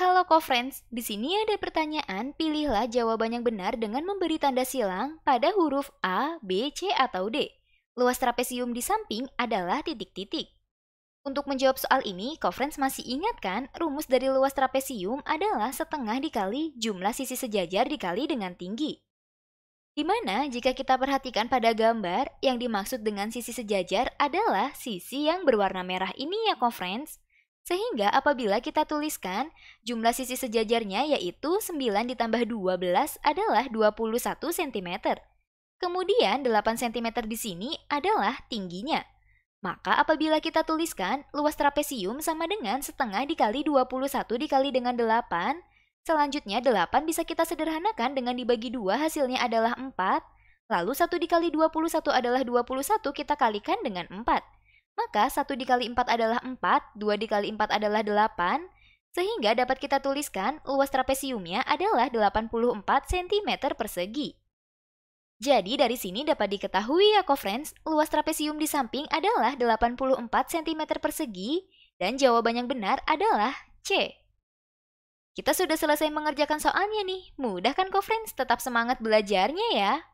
Halo co-friends, di sini ada pertanyaan, pilihlah jawaban yang benar dengan memberi tanda silang pada huruf A, B, C, atau D. Luas trapesium di samping adalah titik-titik. Untuk menjawab soal ini, co-friends masih ingat kan rumus dari luas trapesium adalah setengah dikali jumlah sisi sejajar dikali dengan tinggi. Dimana jika kita perhatikan pada gambar, yang dimaksud dengan sisi sejajar adalah sisi yang berwarna merah ini ya co-friends. Sehingga apabila kita tuliskan, jumlah sisi sejajarnya yaitu 9 ditambah 12 adalah 21 cm. Kemudian 8 cm di sini adalah tingginya. Maka apabila kita tuliskan, luas trapesium sama dengan setengah dikali 21 dikali dengan 8. Selanjutnya 8 bisa kita sederhanakan dengan dibagi 2 hasilnya adalah 4. Lalu 1 dikali 21 adalah 21 kita kalikan dengan 4. Maka 1 dikali 4 adalah 4, 2 dikali 4 adalah 8, sehingga dapat kita tuliskan luas trapesiumnya adalah 84 cm persegi. Jadi dari sini dapat diketahui ya friends, luas trapesium di samping adalah 84 cm persegi dan jawaban yang benar adalah C. Kita sudah selesai mengerjakan soalnya nih. Mudah kan friends? Tetap semangat belajarnya ya.